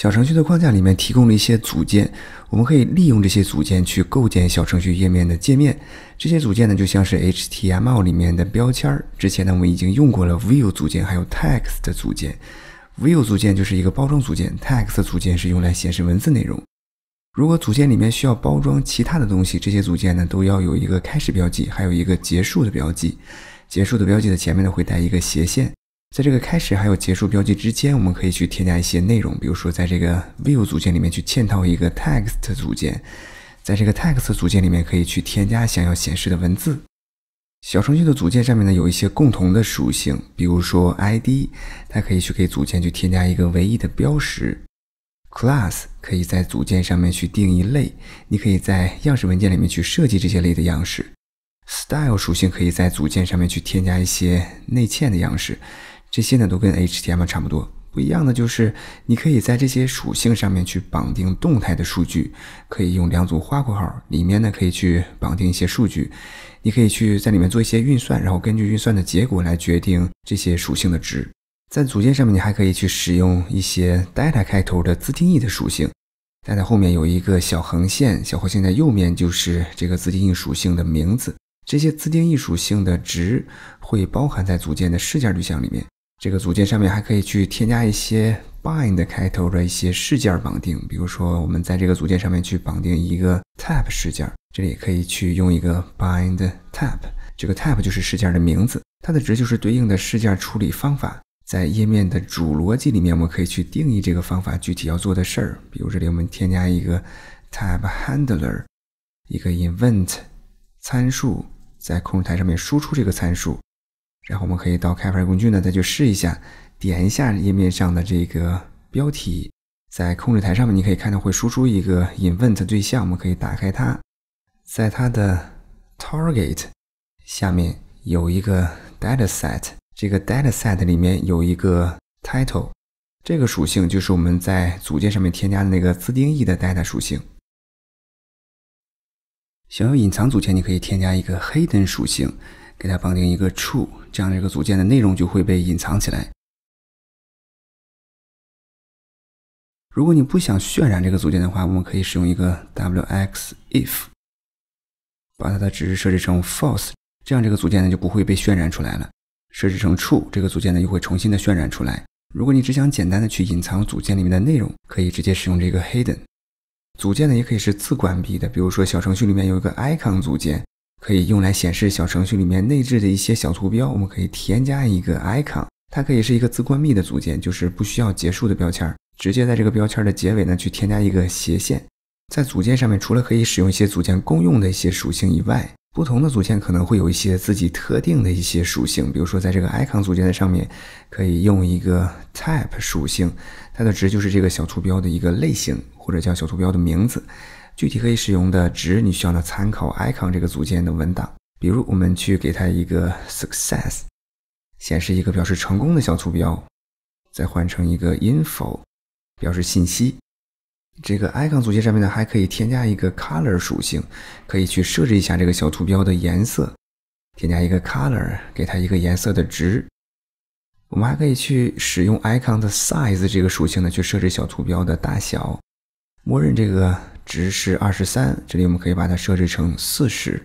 小程序的框架里面提供了一些组件，我们可以利用这些组件去构建小程序页面的界面。这些组件呢，就像是 HTML 里面的标签。之前呢，我们已经用过了 View 组件，还有 Text 的组件。View 组件就是一个包装组件，Text 组件是用来显示文字内容。如果组件里面需要包装其他的东西，这些组件呢，都要有一个开始标记，还有一个结束的标记。结束的标记的前面呢，会带一个斜线。在这个开始还有结束标记之间，我们可以去添加一些内容，比如说在这个 View 组件里面去嵌套一个 Text 组件，在这个 Text 组件里面可以去添加想要显示的文字。小程序的组件上面呢有一些共同的属性，比如说 ID，它可以去给组件去添加一个唯一的标识；Class 可以在组件上面去定义类，你可以在样式文件里面去设计这些类的样式；Style 属性可以在组件上面去添加一些内嵌的样式。这些呢都跟 HTML 差不多，不一样的就是你可以在这些属性上面去绑定动态的数据，可以用两组花括号，里面呢可以去绑定一些数据，你可以去在里面做一些运算，然后根据运算的结果来决定这些属性的值。在组件上面，你还可以去使用一些 data 开头的自定义的属性，data 后面有一个小横线，小横线的右面就是这个自定义属性的名字。这些自定义属性的值会包含在组件的事件对象里面。这个组件上面还可以去添加一些 bind 开头的一些事件绑定，比如说我们在这个组件上面去绑定一个 tap 事件，这里可以去用一个 bind tap，这个 tap 就是事件的名字，它的值就是对应的事件处理方法。在页面的主逻辑里面，我们可以去定义这个方法具体要做的事儿。比如这里我们添加一个 tap handler，一个 event 参数，在控制台上面输出这个参数。然后我们可以到开发工具呢，再去试一下，点一下页面上的这个标题，在控制台上面你可以看到会输出一个 Invent 对象，我们可以打开它，在它的 Target 下面有一个 DataSet，这个 DataSet 里面有一个 Title，这个属性就是我们在组件上面添加的那个自定义的 data 属性。想要隐藏组件，你可以添加一个黑灯属性。给它绑定一个 true，这样这个组件的内容就会被隐藏起来。如果你不想渲染这个组件的话，我们可以使用一个 wx if，把它的值设置成 false，这样这个组件呢就不会被渲染出来了。设置成 true，这个组件呢又会重新的渲染出来。如果你只想简单的去隐藏组件里面的内容，可以直接使用这个 hidden。组件呢也可以是自关闭的，比如说小程序里面有一个 icon 组件。可以用来显示小程序里面内置的一些小图标，我们可以添加一个 icon，它可以是一个自关闭的组件，就是不需要结束的标签。直接在这个标签的结尾呢，去添加一个斜线。在组件上面，除了可以使用一些组件共用的一些属性以外，不同的组件可能会有一些自己特定的一些属性。比如说，在这个 icon 组件的上面，可以用一个 type 属性，它的值就是这个小图标的一个类型，或者叫小图标的名字。具体可以使用的值，你需要呢参考 icon 这个组件的文档。比如，我们去给它一个 success，显示一个表示成功的小图标；再换成一个 info，表示信息。这个 icon 组件上面呢，还可以添加一个 color 属性，可以去设置一下这个小图标的颜色。添加一个 color，给它一个颜色的值。我们还可以去使用 icon 的 size 这个属性呢，去设置小图标的大小。默认这个。值是二十三，这里我们可以把它设置成四十。